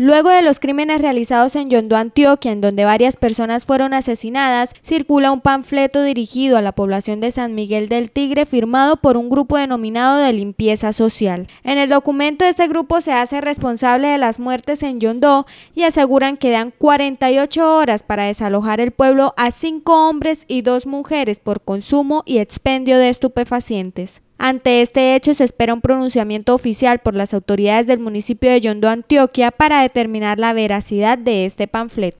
Luego de los crímenes realizados en Yondó, Antioquia, en donde varias personas fueron asesinadas, circula un panfleto dirigido a la población de San Miguel del Tigre firmado por un grupo denominado de limpieza social. En el documento este grupo se hace responsable de las muertes en Yondó y aseguran que dan 48 horas para desalojar el pueblo a cinco hombres y dos mujeres por consumo y expendio de estupefacientes. Ante este hecho se espera un pronunciamiento oficial por las autoridades del municipio de Yondo, Antioquia, para determinar la veracidad de este panfleto.